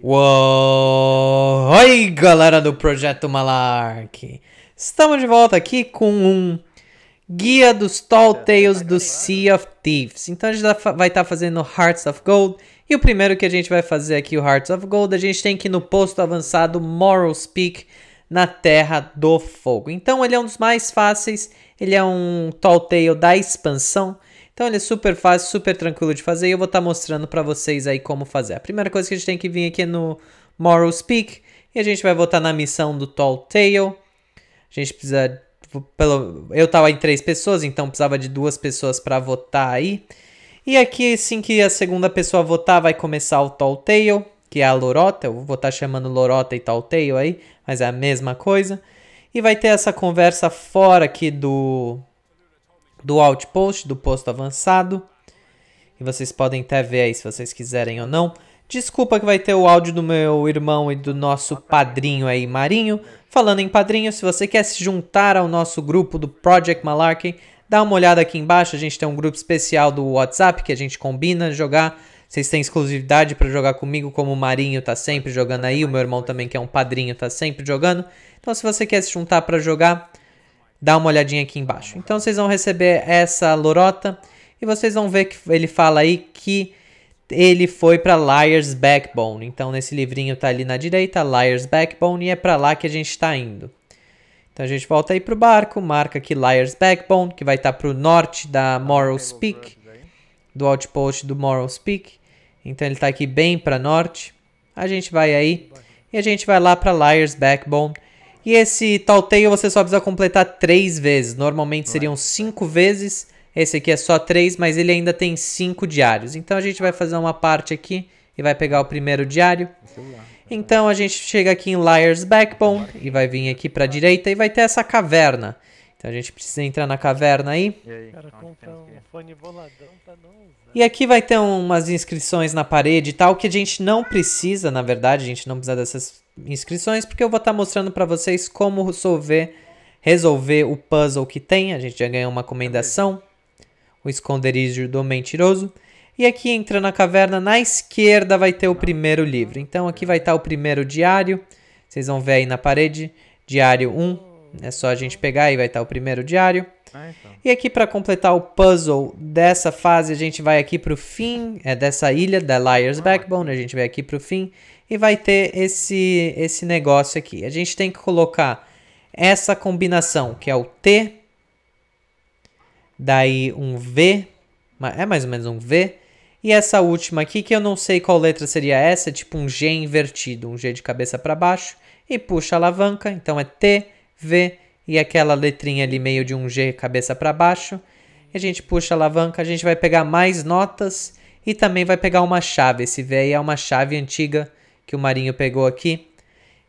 Uou! Oi, galera do Projeto Malark! Estamos de volta aqui com um Guia dos Tall Tales do Sea of Thieves. Então a gente tá vai estar tá fazendo Hearts of Gold. E o primeiro que a gente vai fazer aqui, o Hearts of Gold, a gente tem que ir no posto avançado Morals Peak, na Terra do Fogo. Então ele é um dos mais fáceis, ele é um Tall Tale da expansão. Então ele é super fácil, super tranquilo de fazer e eu vou estar tá mostrando para vocês aí como fazer. A primeira coisa que a gente tem que vir aqui é no Moral Speak e a gente vai votar na missão do Tall Tale. A gente precisa pelo, eu estava em três pessoas, então precisava de duas pessoas para votar aí. E aqui, assim que a segunda pessoa votar, vai começar o Tall Tale, que é a Lorota. Eu vou estar tá chamando Lorota e Tall Tale aí, mas é a mesma coisa. E vai ter essa conversa fora aqui do, do outpost, do posto avançado. E vocês podem até ver aí se vocês quiserem ou não. Desculpa que vai ter o áudio do meu irmão e do nosso padrinho aí, Marinho. Falando em padrinho, se você quer se juntar ao nosso grupo do Project Malarkey, dá uma olhada aqui embaixo. A gente tem um grupo especial do WhatsApp que a gente combina jogar. Vocês têm exclusividade para jogar comigo, como o Marinho tá sempre jogando aí, o meu irmão também que é um padrinho tá sempre jogando. Então se você quer se juntar para jogar, dá uma olhadinha aqui embaixo. Então vocês vão receber essa lorota e vocês vão ver que ele fala aí que ele foi para Liar's Backbone. Então nesse livrinho tá ali na direita, Liar's Backbone, e é para lá que a gente está indo. Então a gente volta aí pro barco, marca aqui Liar's Backbone, que vai estar tá pro norte da Morrow's Peak, do outpost do Morrow's Peak. Então ele está aqui bem para norte. A gente vai aí e a gente vai lá para Liar's Backbone e esse talteio você só precisa completar três vezes. Normalmente seriam cinco vezes. Esse aqui é só três, mas ele ainda tem cinco diários. Então a gente vai fazer uma parte aqui e vai pegar o primeiro diário. Então a gente chega aqui em Liar's Backbone e vai vir aqui para direita e vai ter essa caverna. Então a gente precisa entrar na caverna aí. E aqui vai ter umas inscrições na parede e tal que a gente não precisa, na verdade, a gente não precisa dessas inscrições, porque eu vou estar tá mostrando para vocês como resolver, resolver o puzzle que tem. A gente já ganhou uma comendação, o esconderijo do mentiroso. E aqui entra na caverna, na esquerda vai ter o primeiro livro. Então aqui vai estar tá o primeiro diário. Vocês vão ver aí na parede, diário 1. É só a gente pegar e vai estar tá o primeiro diário. Ah, então. E aqui para completar o puzzle dessa fase, a gente vai aqui para o fim é, dessa ilha, da Liar's Backbone. A gente vai aqui para o fim e vai ter esse, esse negócio aqui. A gente tem que colocar essa combinação, que é o T, daí um V, é mais ou menos um V, e essa última aqui, que eu não sei qual letra seria essa, tipo um G invertido, um G de cabeça para baixo, e puxa a alavanca, então é T, V, e aquela letrinha ali meio de um G cabeça para baixo, e a gente puxa a alavanca, a gente vai pegar mais notas e também vai pegar uma chave. Esse V aí é uma chave antiga que o Marinho pegou aqui.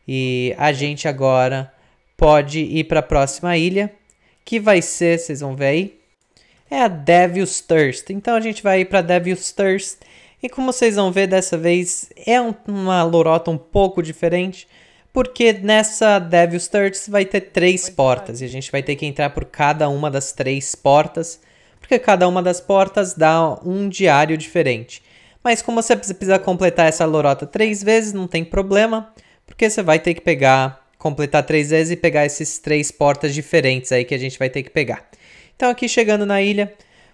E a gente agora pode ir para a próxima ilha, que vai ser, vocês vão ver aí, é a Devil's Thirst. Então a gente vai ir para Devil's Thirst. E como vocês vão ver dessa vez, é um, uma lorota um pouco diferente, porque nessa Devil's Thirst vai ter três portas e a gente vai ter que entrar por cada uma das três portas, porque cada uma das portas dá um diário diferente. Mas como você precisa completar essa lorota três vezes, não tem problema, porque você vai ter que pegar, completar três vezes e pegar esses três portas diferentes aí que a gente vai ter que pegar. Então aqui chegando na ilha,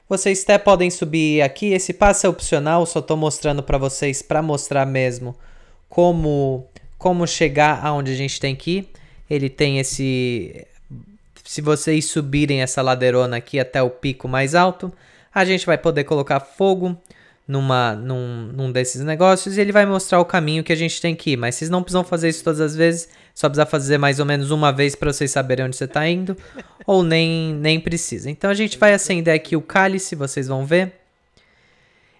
vocês até podem subir aqui, esse passo é opcional, só estou mostrando para vocês para mostrar mesmo como, como chegar aonde a gente tem que ir. Ele tem esse... Se vocês subirem essa ladeirona aqui até o pico mais alto, a gente vai poder colocar fogo, numa, num, num desses negócios e ele vai mostrar o caminho que a gente tem que ir. Mas vocês não precisam fazer isso todas as vezes, só precisa fazer mais ou menos uma vez para vocês saberem onde você está indo, ou nem, nem precisa. Então a gente vai acender aqui o cálice, vocês vão ver.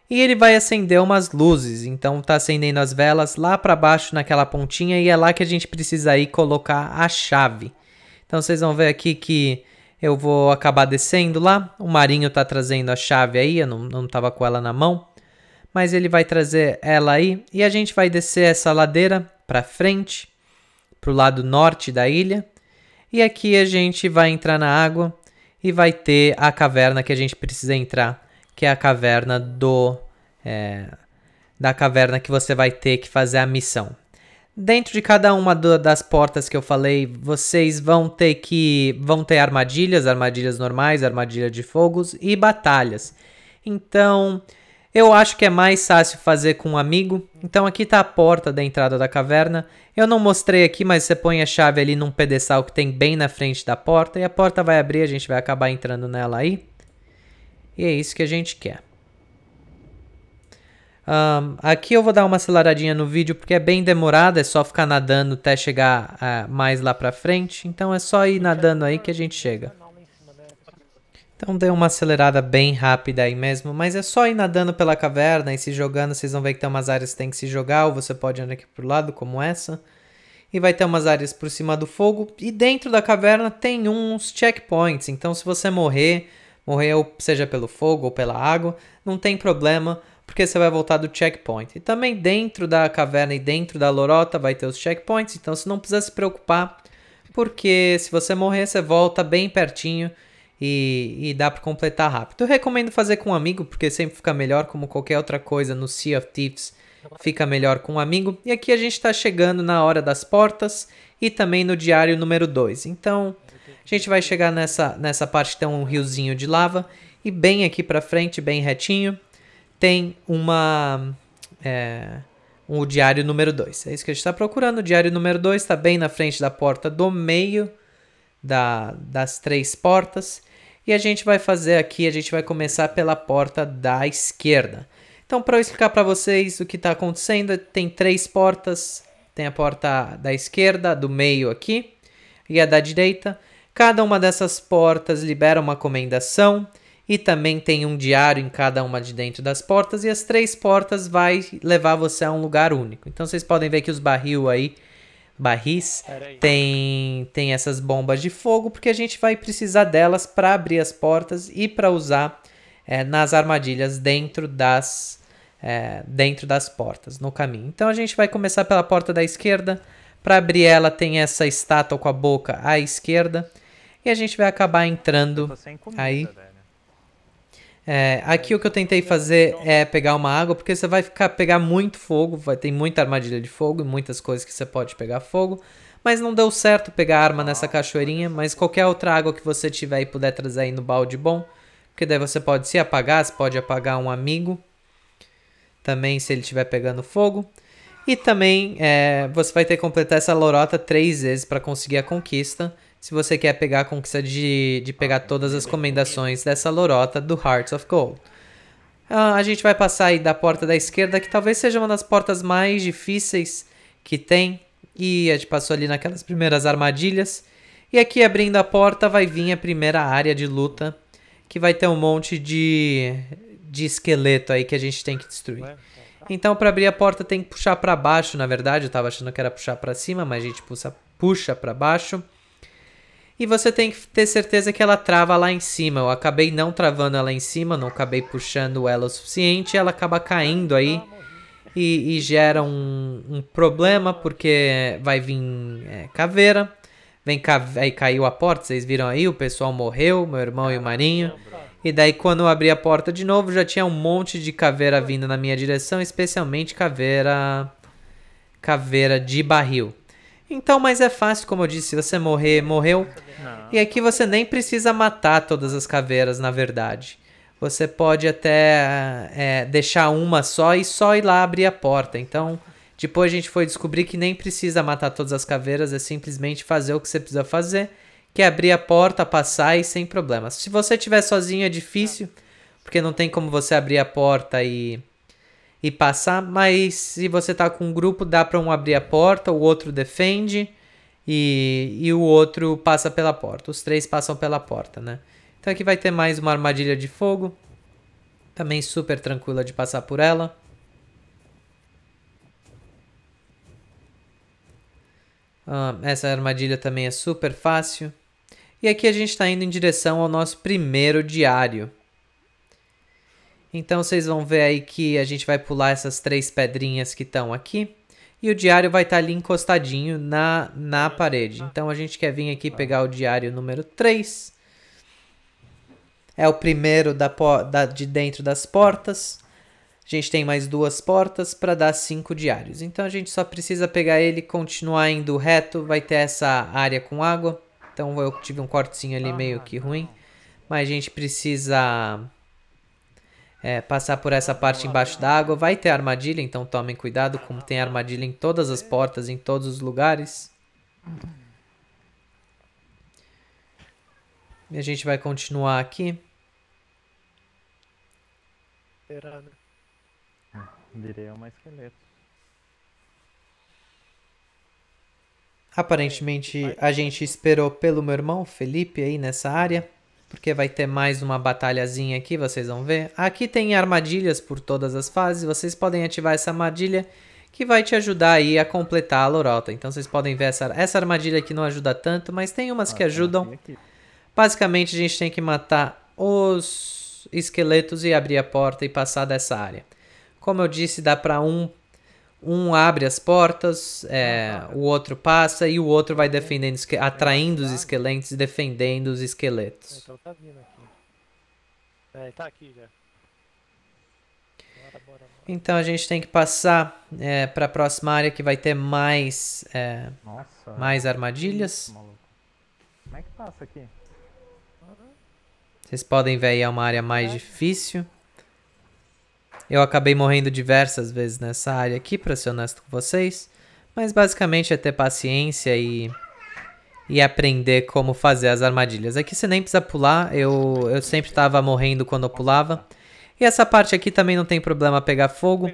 E ele vai acender umas luzes, então tá acendendo as velas lá para baixo naquela pontinha e é lá que a gente precisa ir colocar a chave. Então vocês vão ver aqui que eu vou acabar descendo lá, o Marinho tá trazendo a chave aí, eu não, não tava com ela na mão mas ele vai trazer ela aí e a gente vai descer essa ladeira para frente, para o lado norte da ilha. E aqui a gente vai entrar na água e vai ter a caverna que a gente precisa entrar, que é a caverna do é, da caverna que você vai ter que fazer a missão. Dentro de cada uma do, das portas que eu falei, vocês vão ter que vão ter armadilhas, armadilhas normais, armadilha de fogos e batalhas. Então, eu acho que é mais fácil fazer com um amigo, então aqui está a porta da entrada da caverna. Eu não mostrei aqui, mas você põe a chave ali num pedestal que tem bem na frente da porta, e a porta vai abrir, a gente vai acabar entrando nela aí. E é isso que a gente quer. Um, aqui eu vou dar uma aceleradinha no vídeo, porque é bem demorado, é só ficar nadando até chegar uh, mais lá pra frente. Então é só ir nadando aí que a gente chega. Então deu uma acelerada bem rápida aí mesmo, mas é só ir nadando pela caverna e se jogando, vocês vão ver que tem umas áreas que tem que se jogar, ou você pode andar aqui pro lado, como essa. E vai ter umas áreas por cima do fogo, e dentro da caverna tem uns checkpoints, então se você morrer, morrer ou seja pelo fogo ou pela água, não tem problema, porque você vai voltar do checkpoint. E também dentro da caverna e dentro da lorota vai ter os checkpoints, então você não precisa se preocupar, porque se você morrer, você volta bem pertinho e, e dá para completar rápido. Eu recomendo fazer com um amigo, porque sempre fica melhor, como qualquer outra coisa no Sea of Thieves, fica melhor com um amigo. E aqui a gente está chegando na hora das portas e também no diário número 2. Então, a gente vai chegar nessa, nessa parte que tem um riozinho de lava e bem aqui para frente, bem retinho, tem uma... É, o diário número 2. É isso que a gente está procurando. O diário número 2 está bem na frente da porta do meio da, das três portas. E a gente vai fazer aqui, a gente vai começar pela porta da esquerda. Então, para eu explicar para vocês o que está acontecendo, tem três portas. Tem a porta da esquerda, do meio aqui e a da direita. Cada uma dessas portas libera uma comendação e também tem um diário em cada uma de dentro das portas e as três portas vai levar você a um lugar único. Então vocês podem ver que os barril aí barris, tem, tem essas bombas de fogo, porque a gente vai precisar delas para abrir as portas e para usar é, nas armadilhas dentro das, é, dentro das portas, no caminho. Então a gente vai começar pela porta da esquerda. Para abrir ela, tem essa estátua com a boca à esquerda. E a gente vai acabar entrando comida, aí. É, aqui o que eu tentei fazer é pegar uma água, porque você vai ficar pegar muito fogo, vai ter muita armadilha de fogo e muitas coisas que você pode pegar fogo. Mas não deu certo pegar arma nessa cachoeirinha, mas qualquer outra água que você tiver e puder trazer aí no balde bom, porque daí você pode se apagar, você pode apagar um amigo também se ele estiver pegando fogo. E também é, você vai ter que completar essa lorota três vezes para conseguir a conquista se você quer pegar a conquista de, de pegar ah, todas as comendações dessa lorota do Hearts of Gold. Ah, a gente vai passar aí da porta da esquerda, que talvez seja uma das portas mais difíceis que tem. E a gente passou ali naquelas primeiras armadilhas. E aqui abrindo a porta vai vir a primeira área de luta, que vai ter um monte de, de esqueleto aí que a gente tem que destruir. Então, para abrir a porta, tem que puxar para baixo, na verdade. Eu estava achando que era puxar para cima, mas a gente puxa, puxa para baixo e você tem que ter certeza que ela trava lá em cima. Eu acabei não travando ela em cima, não acabei puxando ela o suficiente, ela acaba caindo aí e, e gera um, um, problema porque vai vir é, caveira. Vem ca... aí caiu a porta, vocês viram aí, o pessoal morreu, meu irmão e o Marinho. E daí quando eu abri a porta de novo, já tinha um monte de caveira vindo na minha direção, especialmente caveira caveira de barril. Então, mas é fácil, como eu disse, se você morrer, morreu. Não. E aqui você nem precisa matar todas as caveiras, na verdade. Você pode até é, deixar uma só e só ir lá abrir a porta. Então, depois a gente foi descobrir que nem precisa matar todas as caveiras, é simplesmente fazer o que você precisa fazer, que é abrir a porta, passar e sem problemas. Se você estiver sozinho é difícil, tá. porque não tem como você abrir a porta e e passar, mas se você tá com um grupo, dá para um abrir a porta, o outro defende e, e o outro passa pela porta. Os três passam pela porta, né? Então aqui vai ter mais uma armadilha de fogo. Também super tranquila de passar por ela. Ah, essa armadilha também é super fácil. E aqui a gente está indo em direção ao nosso primeiro diário. Então vocês vão ver aí que a gente vai pular essas três pedrinhas que estão aqui. E o diário vai estar tá ali encostadinho na, na parede. Então a gente quer vir aqui pegar o diário número 3. É o primeiro da, da de dentro das portas. A gente tem mais duas portas para dar cinco diários. Então a gente só precisa pegar ele e continuar indo reto. Vai ter essa área com água. Então eu tive um cortezinho ali meio que ruim. Mas a gente precisa é, passar por essa parte embaixo d'água. Vai ter armadilha, então tomem cuidado, como tem armadilha em todas as portas, em todos os lugares. E a gente vai continuar aqui. Né? Ah, virei uma esqueleto. Aparentemente a gente esperou pelo meu irmão Felipe aí nessa área porque vai ter mais uma batalhazinha aqui, vocês vão ver. Aqui tem armadilhas por todas as fases, vocês podem ativar essa armadilha que vai te ajudar aí a completar a lorota. Então vocês podem ver essa, essa armadilha aqui não ajuda tanto, mas tem umas ah, que ajudam. Basicamente a gente tem que matar os esqueletos e abrir a porta e passar dessa área. Como eu disse, dá para um um abre as portas, é, ah, tá. o outro passa e o outro vai defendendo, atraindo os tá. esqueletos e defendendo os esqueletos. É, então tá vindo aqui. É, tá aqui já. Então a gente tem que passar é, para a próxima área que vai ter mais, é, Nossa, mais armadilhas. Como é que passa aqui? Vocês podem ver aí é uma área mais difícil. Eu acabei morrendo diversas vezes nessa área aqui, pra ser honesto com vocês. Mas basicamente é ter paciência e... E aprender como fazer as armadilhas. Aqui você nem precisa pular. Eu, eu sempre tava morrendo quando eu pulava. E essa parte aqui também não tem problema pegar fogo.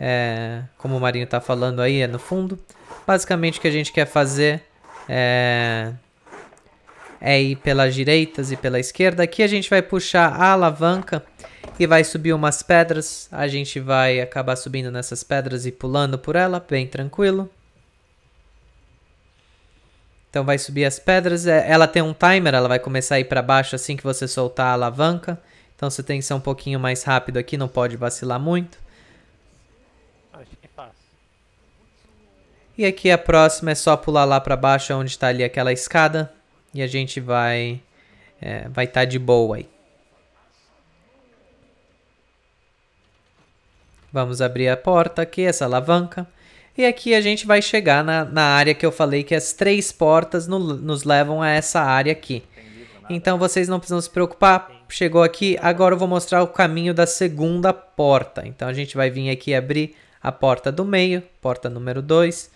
É, como o Marinho tá falando aí, é no fundo. Basicamente o que a gente quer fazer é é ir pelas direitas e pela esquerda. Aqui a gente vai puxar a alavanca e vai subir umas pedras. A gente vai acabar subindo nessas pedras e pulando por ela, bem tranquilo. Então vai subir as pedras. É, ela tem um timer, ela vai começar a ir para baixo assim que você soltar a alavanca. Então você tem que ser um pouquinho mais rápido aqui, não pode vacilar muito. Acho que é E aqui a próxima é só pular lá para baixo onde está ali aquela escada. E a gente vai é, vai estar tá de boa aí. Vamos abrir a porta aqui, essa alavanca. E aqui a gente vai chegar na, na área que eu falei que as três portas no, nos levam a essa área aqui. Então vocês não precisam se preocupar, chegou aqui, agora eu vou mostrar o caminho da segunda porta. Então a gente vai vir aqui abrir a porta do meio, porta número 2.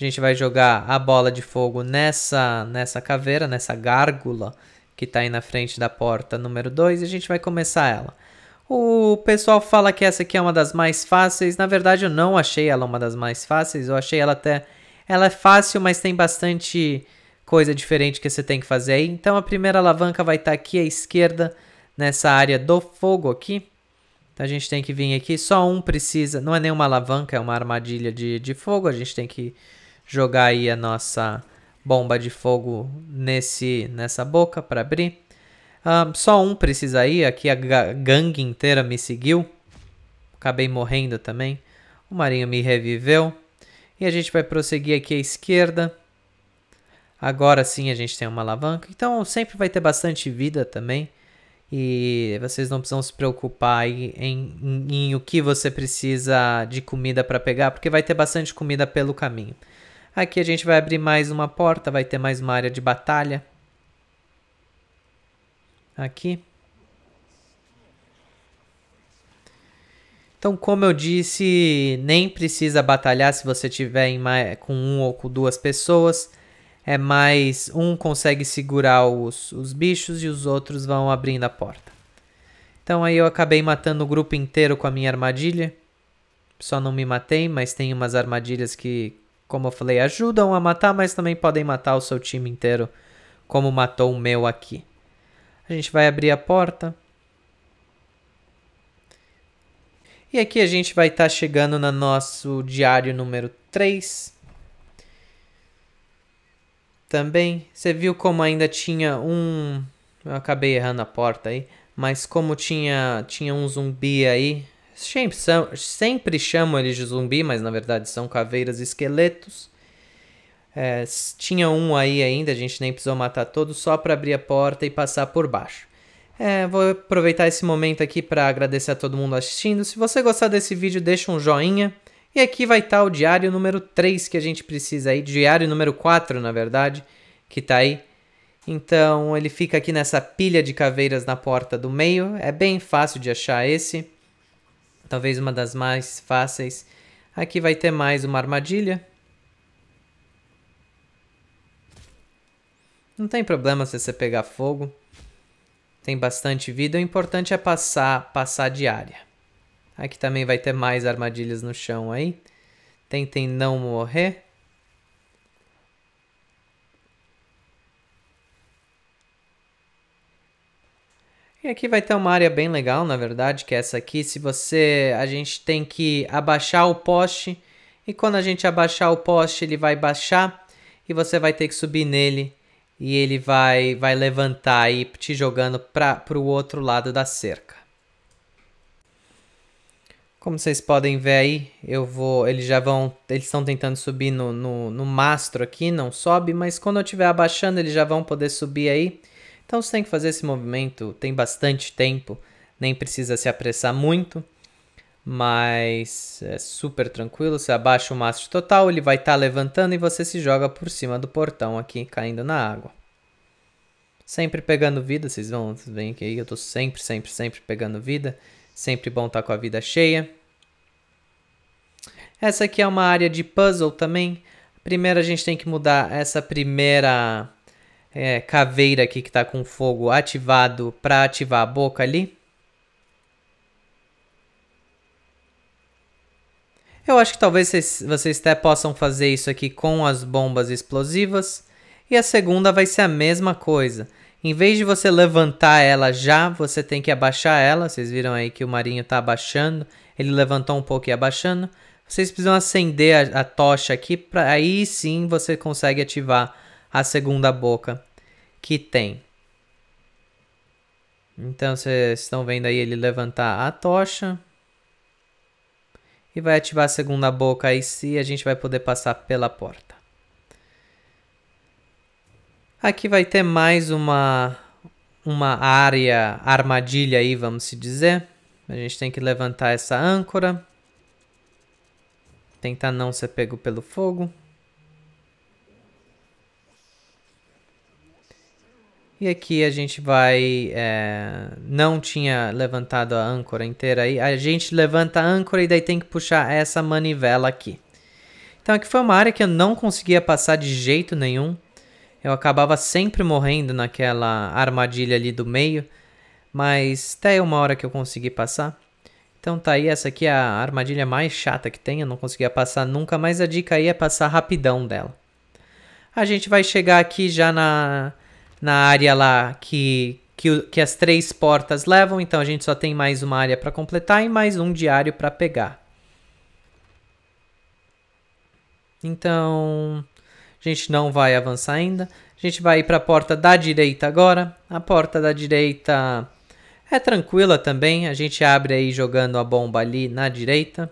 A gente vai jogar a bola de fogo nessa, nessa caveira, nessa gárgula que está aí na frente da porta número 2 e a gente vai começar ela. O pessoal fala que essa aqui é uma das mais fáceis. Na verdade, eu não achei ela uma das mais fáceis. Eu achei ela até. Ela é fácil, mas tem bastante coisa diferente que você tem que fazer aí. Então, a primeira alavanca vai estar tá aqui à esquerda, nessa área do fogo aqui. Então, a gente tem que vir aqui. Só um precisa. Não é nenhuma alavanca, é uma armadilha de, de fogo. A gente tem que jogar aí a nossa bomba de fogo nesse nessa boca para abrir. Ah, só um precisa ir, aqui a gangue inteira me seguiu. Acabei morrendo também. O marinho me reviveu. E a gente vai prosseguir aqui à esquerda. Agora sim a gente tem uma alavanca. Então sempre vai ter bastante vida também. E vocês não precisam se preocupar em, em, em o que você precisa de comida para pegar, porque vai ter bastante comida pelo caminho. Aqui a gente vai abrir mais uma porta, vai ter mais uma área de batalha aqui. Então, como eu disse, nem precisa batalhar se você tiver com um ou com duas pessoas. É mais um consegue segurar os, os bichos e os outros vão abrindo a porta. Então aí eu acabei matando o grupo inteiro com a minha armadilha. Só não me matei, mas tem umas armadilhas que, como eu falei, ajudam a matar, mas também podem matar o seu time inteiro, como matou o meu aqui. A gente vai abrir a porta. E aqui a gente vai estar tá chegando no nosso diário número 3. Também, você viu como ainda tinha um... Eu acabei errando a porta aí. Mas como tinha, tinha um zumbi aí... Sempre, sempre chamo eles de zumbi, mas na verdade são caveiras e esqueletos. É, tinha um aí ainda, a gente nem precisou matar todos, só para abrir a porta e passar por baixo. É, vou aproveitar esse momento aqui para agradecer a todo mundo assistindo. Se você gostar desse vídeo, deixa um joinha. E aqui vai estar tá o diário número 3 que a gente precisa aí, diário número 4, na verdade, que está aí. Então ele fica aqui nessa pilha de caveiras na porta do meio. É bem fácil de achar esse. Talvez uma das mais fáceis. Aqui vai ter mais uma armadilha. Não tem problema se você pegar fogo. Tem bastante vida. O importante é passar, passar de área. Aqui também vai ter mais armadilhas no chão aí. Tentem não morrer. E aqui vai ter uma área bem legal, na verdade, que é essa aqui. Se você... A gente tem que abaixar o poste. E quando a gente abaixar o poste, ele vai baixar. E você vai ter que subir nele e ele vai, vai levantar e te jogando para o outro lado da cerca. Como vocês podem ver aí, eu vou, eles já vão, eles estão tentando subir no, no, no mastro aqui, não sobe, mas quando eu estiver abaixando eles já vão poder subir aí. Então você tem que fazer esse movimento, tem bastante tempo, nem precisa se apressar muito mas é super tranquilo. Você abaixa o mastro total, ele vai estar tá levantando e você se joga por cima do portão aqui, caindo na água. Sempre pegando vida, vocês vão ver que aí eu estou sempre, sempre, sempre pegando vida. Sempre bom estar tá com a vida cheia. Essa aqui é uma área de puzzle também. Primeiro a gente tem que mudar essa primeira é, caveira aqui que está com fogo ativado para ativar a boca ali. Eu acho que talvez vocês, até possam fazer isso aqui com as bombas explosivas. E a segunda vai ser a mesma coisa. Em vez de você levantar ela já, você tem que abaixar ela. Vocês viram aí que o Marinho está abaixando. Ele levantou um pouco e abaixando. Vocês precisam acender a, a tocha aqui. Pra, aí sim você consegue ativar a segunda boca que tem. Então vocês estão vendo aí ele levantar a tocha e vai ativar a segunda boca aí se a gente vai poder passar pela porta. Aqui vai ter mais uma, uma área, armadilha aí, vamos se dizer. A gente tem que levantar essa âncora. Tentar não ser pego pelo fogo. E aqui a gente vai. É, não tinha levantado a âncora inteira aí. A gente levanta a âncora e daí tem que puxar essa manivela aqui. Então aqui foi uma área que eu não conseguia passar de jeito nenhum. Eu acabava sempre morrendo naquela armadilha ali do meio. Mas até uma hora que eu consegui passar. Então tá aí, essa aqui é a armadilha mais chata que tem. Eu não conseguia passar nunca, mas a dica aí é passar rapidão dela. A gente vai chegar aqui já na na área lá que, que, que as três portas levam, então a gente só tem mais uma área para completar e mais um diário para pegar. Então, a gente não vai avançar ainda. A gente vai para a porta da direita agora. A porta da direita é tranquila também. A gente abre aí jogando a bomba ali na direita.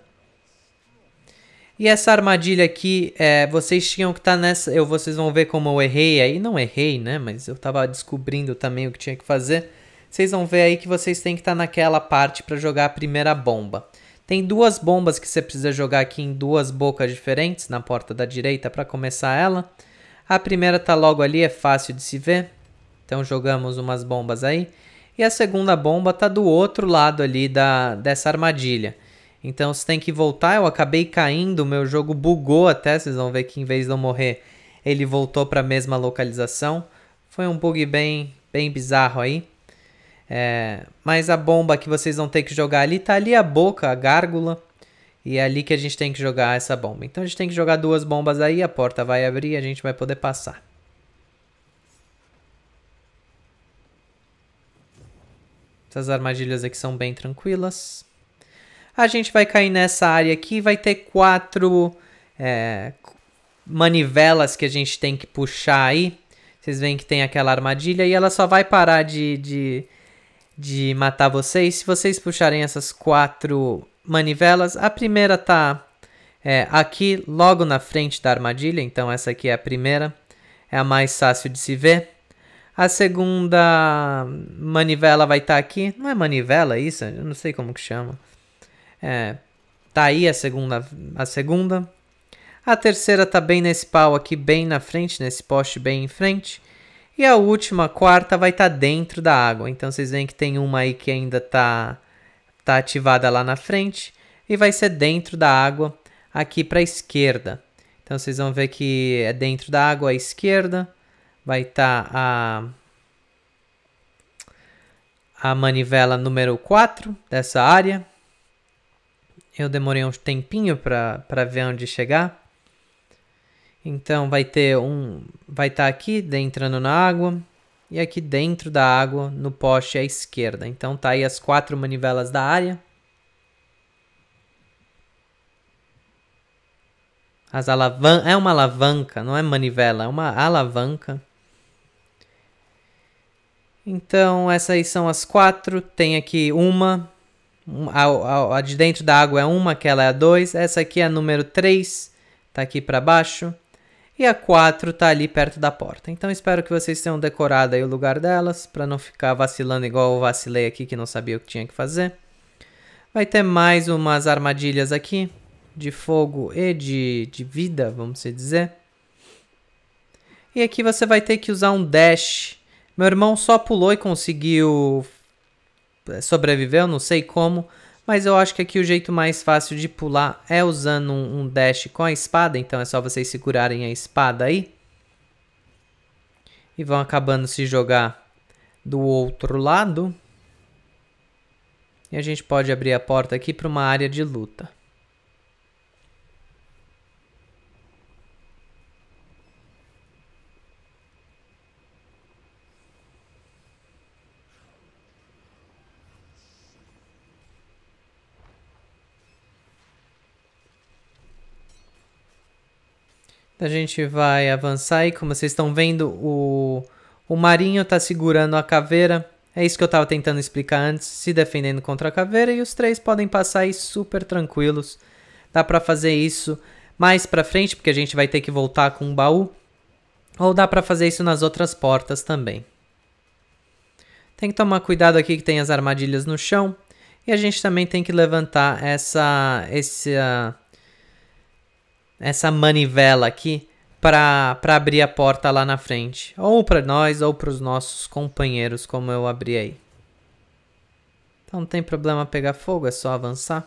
E essa armadilha aqui, é, vocês tinham que estar tá nessa... Eu, vocês vão ver como eu errei aí. Não errei, né? Mas eu estava descobrindo também o que tinha que fazer. Vocês vão ver aí que vocês têm que estar tá naquela parte para jogar a primeira bomba. Tem duas bombas que você precisa jogar aqui em duas bocas diferentes, na porta da direita, para começar ela. A primeira tá logo ali, é fácil de se ver. Então jogamos umas bombas aí. E a segunda bomba tá do outro lado ali da, dessa armadilha. Então você tem que voltar. Eu acabei caindo, meu jogo bugou até. Vocês vão ver que em vez de eu morrer, ele voltou para a mesma localização. Foi um bug bem, bem bizarro aí. É, mas a bomba que vocês vão ter que jogar ali tá ali a boca, a gárgula. E é ali que a gente tem que jogar essa bomba. Então a gente tem que jogar duas bombas aí, a porta vai abrir e a gente vai poder passar. Essas armadilhas aqui são bem tranquilas a gente vai cair nessa área aqui, vai ter quatro é, manivelas que a gente tem que puxar aí. Vocês veem que tem aquela armadilha e ela só vai parar de, de, de matar vocês se vocês puxarem essas quatro manivelas. A primeira tá é, aqui logo na frente da armadilha, então essa aqui é a primeira, é a mais fácil de se ver. A segunda manivela vai estar tá aqui, não é manivela isso? Eu não sei como que chama. É, tá aí a segunda, a segunda. A terceira tá bem nesse pau aqui, bem na frente, nesse poste bem em frente. E a última, a quarta, vai estar tá dentro da água. Então vocês veem que tem uma aí que ainda tá, tá ativada lá na frente e vai ser dentro da água aqui para a esquerda. Então vocês vão ver que é dentro da água à esquerda, vai estar tá a a manivela número 4 dessa área, eu demorei um tempinho para ver onde chegar. Então vai ter um, vai estar tá aqui entrando na água e aqui dentro da água no poste à esquerda. Então tá aí as quatro manivelas da área. As alavan é uma alavanca, não é manivela, é uma alavanca. Então essas são as quatro. Tem aqui uma a, a, a, de dentro da água é uma, aquela é a 2. Essa aqui é a número 3, tá aqui para baixo. E a 4 tá ali perto da porta. Então espero que vocês tenham decorado aí o lugar delas, para não ficar vacilando igual eu vacilei aqui que não sabia o que tinha que fazer. Vai ter mais umas armadilhas aqui, de fogo e de, de vida, vamos dizer. E aqui você vai ter que usar um dash. Meu irmão só pulou e conseguiu é, sobreviveu, não sei como, mas eu acho que aqui o jeito mais fácil de pular é usando um, um dash com a espada, então é só vocês segurarem a espada aí. E vão acabando se jogar do outro lado. E a gente pode abrir a porta aqui para uma área de luta. A gente vai avançar e como vocês estão vendo, o, o marinho está segurando a caveira. É isso que eu estava tentando explicar antes, se defendendo contra a caveira e os três podem passar aí super tranquilos. Dá para fazer isso mais para frente, porque a gente vai ter que voltar com um baú. Ou dá para fazer isso nas outras portas também. Tem que tomar cuidado aqui que tem as armadilhas no chão. E a gente também tem que levantar essa, essa essa manivela aqui para abrir a porta lá na frente, ou para nós ou para os nossos companheiros, como eu abri aí. Então não tem problema pegar fogo, é só avançar.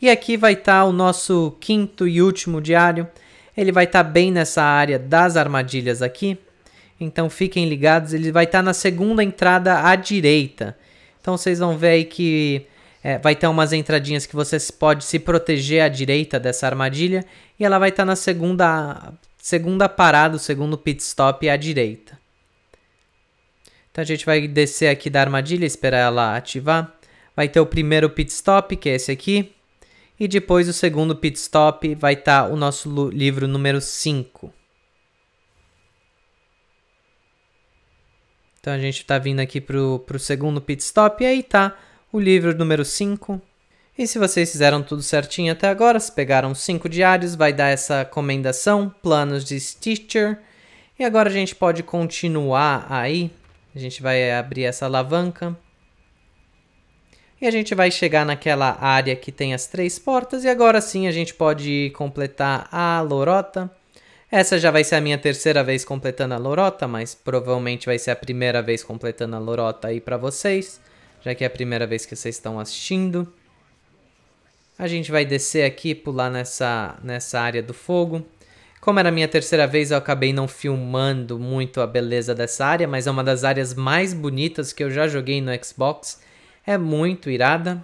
E aqui vai estar tá o nosso quinto e último diário. Ele vai estar tá bem nessa área das armadilhas aqui. Então fiquem ligados, ele vai estar tá na segunda entrada à direita. Então vocês vão ver aí que é, vai ter umas entradinhas que você pode se proteger à direita dessa armadilha e ela vai estar tá na segunda, segunda parada, o segundo pit stop à direita. Então a gente vai descer aqui da armadilha, esperar ela ativar. Vai ter o primeiro pit stop, que é esse aqui. E depois o segundo pit stop vai estar tá o nosso livro número 5. Então a gente está vindo aqui para o segundo pit stop e aí está o livro número 5. E se vocês fizeram tudo certinho até agora, se pegaram cinco diários, vai dar essa comendação, planos de Stitcher. E agora a gente pode continuar aí. A gente vai abrir essa alavanca. E a gente vai chegar naquela área que tem as três portas. E agora sim a gente pode completar a lorota. Essa já vai ser a minha terceira vez completando a lorota, mas provavelmente vai ser a primeira vez completando a lorota aí para vocês já que é a primeira vez que vocês estão assistindo. A gente vai descer aqui, pular nessa, nessa área do fogo. Como era a minha terceira vez, eu acabei não filmando muito a beleza dessa área, mas é uma das áreas mais bonitas que eu já joguei no Xbox. É muito irada,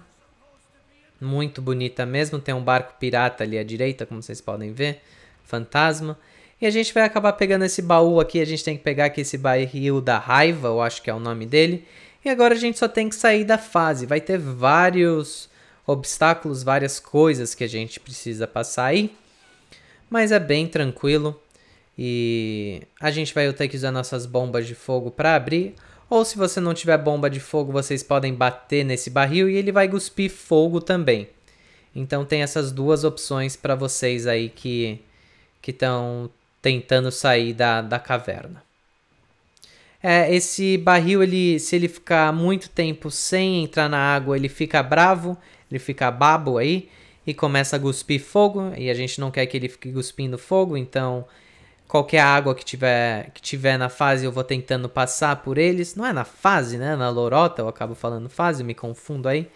muito bonita mesmo. Tem um barco pirata ali à direita, como vocês podem ver, fantasma. E a gente vai acabar pegando esse baú aqui, a gente tem que pegar aqui esse barril da raiva, eu acho que é o nome dele. E agora a gente só tem que sair da fase. Vai ter vários obstáculos, várias coisas que a gente precisa passar aí. Mas é bem tranquilo. E a gente vai ter que usar nossas bombas de fogo para abrir. Ou se você não tiver bomba de fogo, vocês podem bater nesse barril e ele vai cuspir fogo também. Então tem essas duas opções para vocês aí que estão tentando sair da, da caverna. É, esse barril, ele, se ele ficar muito tempo sem entrar na água, ele fica bravo, ele fica babo aí e começa a cuspir fogo. E a gente não quer que ele fique cuspindo fogo, então qualquer água que tiver, que tiver na fase eu vou tentando passar por eles. Não é na fase, né? Na lorota, eu acabo falando fase, me confundo aí.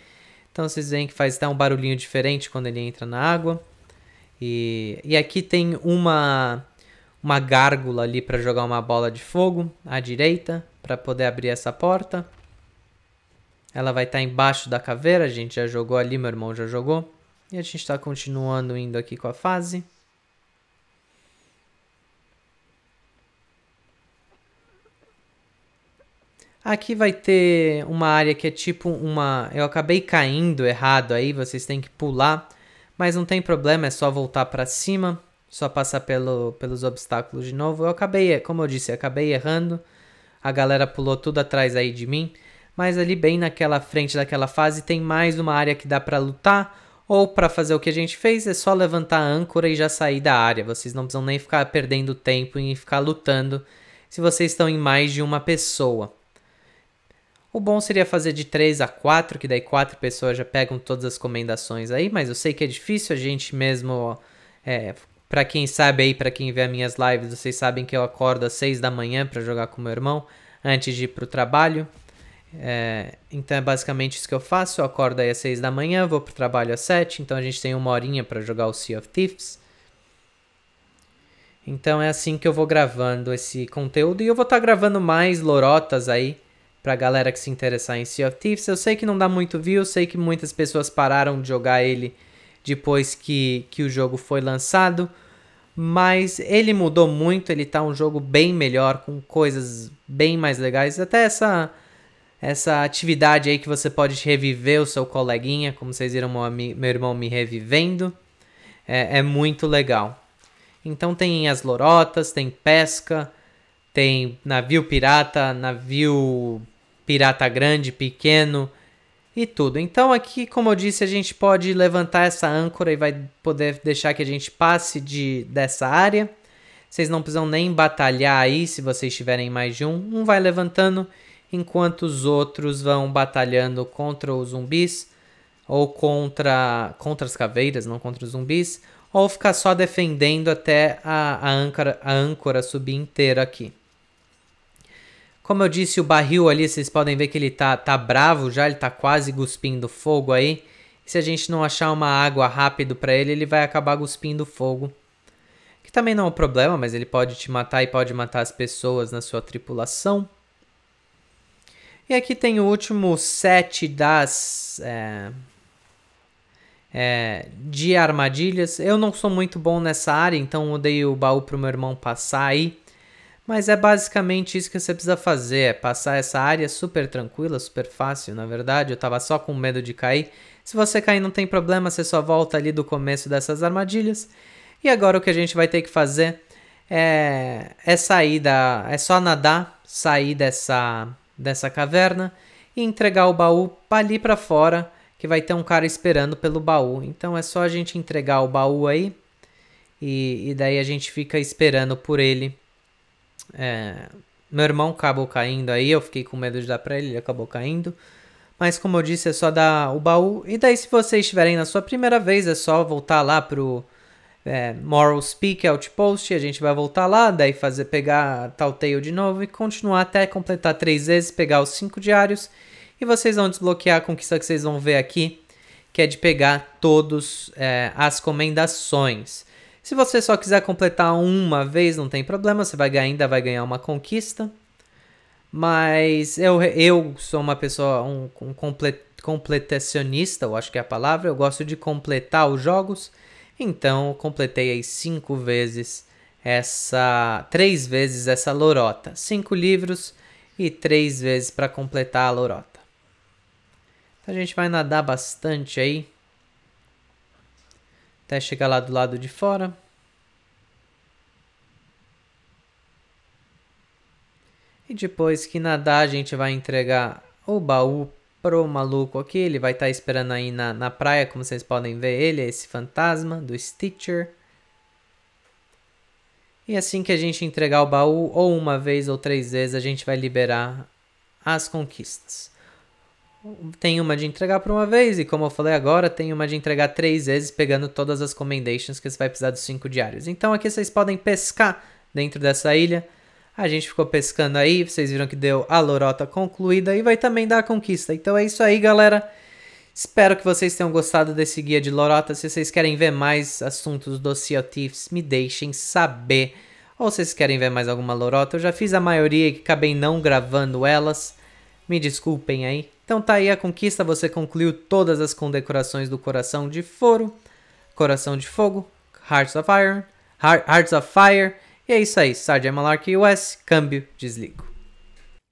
Então vocês veem que faz até um barulhinho diferente quando ele entra na água. E, e aqui tem uma uma gárgula ali para jogar uma bola de fogo à direita para poder abrir essa porta. Ela vai estar tá embaixo da caveira, a gente já jogou ali, meu irmão já jogou. E a gente está continuando indo aqui com a fase. Aqui vai ter uma área que é tipo uma... Eu acabei caindo errado aí, vocês têm que pular. Mas não tem problema, é só voltar para cima só passar pelo, pelos obstáculos de novo. Eu acabei, como eu disse, acabei errando. A galera pulou tudo atrás aí de mim. Mas ali bem naquela frente daquela fase tem mais uma área que dá para lutar. Ou para fazer o que a gente fez é só levantar a âncora e já sair da área. Vocês não precisam nem ficar perdendo tempo em ficar lutando se vocês estão em mais de uma pessoa. O bom seria fazer de 3 a 4, que daí 4 pessoas já pegam todas as comendações aí, mas eu sei que é difícil a gente mesmo é, para quem sabe aí, para quem vê as minhas lives, vocês sabem que eu acordo às 6 da manhã para jogar com meu irmão antes de ir pro trabalho. É, então é basicamente isso que eu faço. Eu acordo aí às 6 da manhã, vou pro trabalho às 7, então a gente tem uma horinha para jogar o Sea of Thieves. Então é assim que eu vou gravando esse conteúdo e eu vou estar tá gravando mais lorotas aí pra galera que se interessar em Sea of Thieves. Eu sei que não dá muito view, sei que muitas pessoas pararam de jogar ele depois que, que o jogo foi lançado. Mas ele mudou muito, ele tá um jogo bem melhor, com coisas bem mais legais. Até essa essa atividade aí que você pode reviver o seu coleguinha, como vocês viram meu irmão me revivendo, é, é muito legal. Então tem as lorotas, tem pesca, tem navio pirata, navio pirata grande, pequeno, e tudo. Então aqui, como eu disse, a gente pode levantar essa âncora e vai poder deixar que a gente passe de dessa área. Vocês não precisam nem batalhar aí se vocês tiverem mais de um. Um vai levantando enquanto os outros vão batalhando contra os zumbis ou contra contra as caveiras, não contra os zumbis, ou ficar só defendendo até a, a âncora a âncora subir inteira aqui. Como eu disse, o barril ali, vocês podem ver que ele tá, tá bravo já, ele tá quase cuspindo fogo aí. se a gente não achar uma água rápido para ele, ele vai acabar cuspindo fogo. Que também não é um problema, mas ele pode te matar e pode matar as pessoas na sua tripulação. E aqui tem o último set das... É, é, de armadilhas. Eu não sou muito bom nessa área, então eu dei o baú pro meu irmão passar aí. Mas é basicamente isso que você precisa fazer, é passar essa área super tranquila, super fácil, na verdade, eu tava só com medo de cair. Se você cair não tem problema, você só volta ali do começo dessas armadilhas. E agora o que a gente vai ter que fazer é, é sair da... é só nadar, sair dessa, dessa caverna e entregar o baú ali para fora, que vai ter um cara esperando pelo baú. Então é só a gente entregar o baú aí e, e daí a gente fica esperando por ele é, meu irmão acabou caindo aí, eu fiquei com medo de dar pra ele, ele acabou caindo. Mas como eu disse, é só dar o baú. E daí, se vocês estiverem na sua primeira vez, é só voltar lá pro é, Moral Speak Outpost. A gente vai voltar lá, daí fazer pegar Telltale de novo e continuar até completar três vezes, pegar os cinco diários. E vocês vão desbloquear a conquista que vocês vão ver aqui, que é de pegar todos é, as comendações. Se você só quiser completar uma vez, não tem problema, você vai ainda vai ganhar uma conquista. Mas eu, eu sou uma pessoa, um, um complet, completacionista, eu acho que é a palavra, eu gosto de completar os jogos. Então, completei aí cinco vezes essa. três vezes essa lorota. Cinco livros e três vezes para completar a lorota. Então, a gente vai nadar bastante aí até chegar lá do lado de fora. E depois que nadar, a gente vai entregar o baú pro maluco aqui. Ele vai estar tá esperando aí na, na praia, como vocês podem ver. Ele é esse fantasma do Stitcher. E assim que a gente entregar o baú, ou uma vez ou três vezes, a gente vai liberar as conquistas tem uma de entregar por uma vez, e como eu falei agora, tem uma de entregar três vezes, pegando todas as commendations que você vai precisar dos cinco diários. Então aqui vocês podem pescar dentro dessa ilha. A gente ficou pescando aí, vocês viram que deu a lorota concluída e vai também dar a conquista. Então é isso aí, galera. Espero que vocês tenham gostado desse guia de lorota. Se vocês querem ver mais assuntos do Sea of Thieves, me deixem saber. Ou se vocês querem ver mais alguma lorota, eu já fiz a maioria e acabei não gravando elas. Me desculpem aí. Então tá aí a conquista, você concluiu todas as condecorações do Coração de Foro, Coração de Fogo, Hearts of Iron, Hearts of Fire. E é isso aí, Sarge Malark US, câmbio, desligo.